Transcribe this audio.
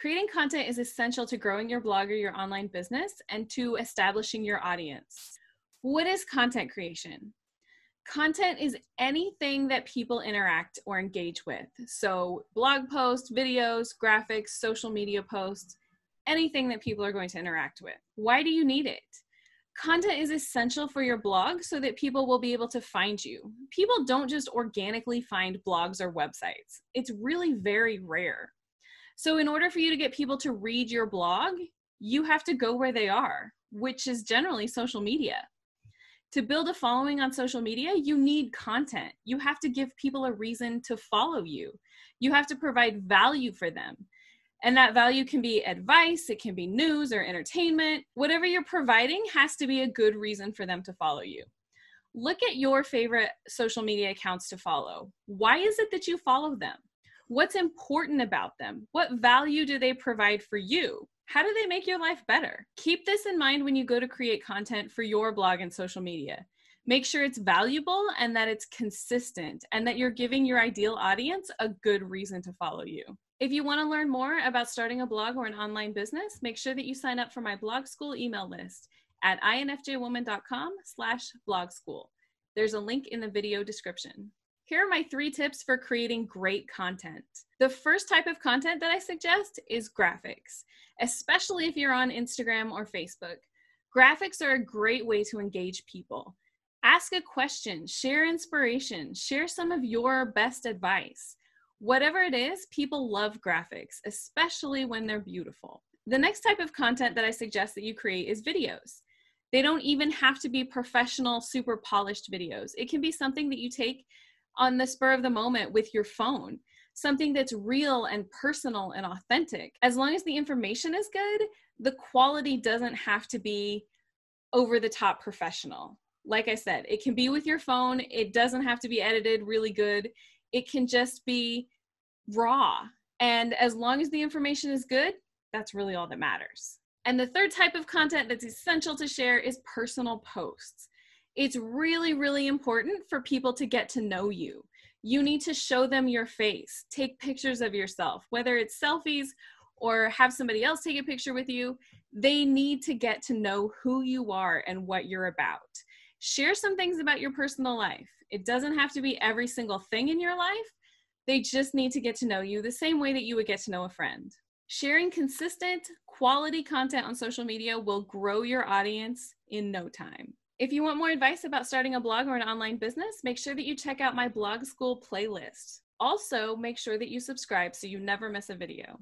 Creating content is essential to growing your blog or your online business and to establishing your audience. What is content creation? Content is anything that people interact or engage with. So, blog posts, videos, graphics, social media posts, anything that people are going to interact with. Why do you need it? Content is essential for your blog so that people will be able to find you. People don't just organically find blogs or websites, it's really very rare. So, in order for you to get people to read your blog, you have to go where they are, which is generally social media. To build a following on social media, you need content. You have to give people a reason to follow you. You have to provide value for them. And that value can be advice, it can be news or entertainment. Whatever you're providing has to be a good reason for them to follow you. Look at your favorite social media accounts to follow. Why is it that you follow them? What's important about them? What value do they provide for you? How do they make your life better? Keep this in mind when you go to create content for your blog and social media. Make sure it's valuable and that it's consistent and that you're giving your ideal audience a good reason to follow you. If you want to learn more about starting a blog or an online business, make sure that you sign up for my blog school email list at infjwoman.com slash blog school. There's a link in the video description. Here are my three tips for creating great content. The first type of content that I suggest is graphics, especially if you're on Instagram or Facebook. Graphics are a great way to engage people. Ask a question, share inspiration, share some of your best advice. Whatever it is, people love graphics, especially when they're beautiful. The next type of content that I suggest that you create is videos. They don't even have to be professional, super polished videos. It can be something that you take on the spur of the moment with your phone something that's real and personal and authentic as long as the information is good the quality doesn't have to be over the top professional like i said it can be with your phone it doesn't have to be edited really good it can just be raw and as long as the information is good that's really all that matters and the third type of content that's essential to share is personal posts it's really, really important for people to get to know you. You need to show them your face, take pictures of yourself, whether it's selfies or have somebody else take a picture with you. They need to get to know who you are and what you're about. Share some things about your personal life. It doesn't have to be every single thing in your life. They just need to get to know you the same way that you would get to know a friend. Sharing consistent, quality content on social media will grow your audience in no time. If you want more advice about starting a blog or an online business, make sure that you check out my blog school playlist. Also, make sure that you subscribe so you never miss a video.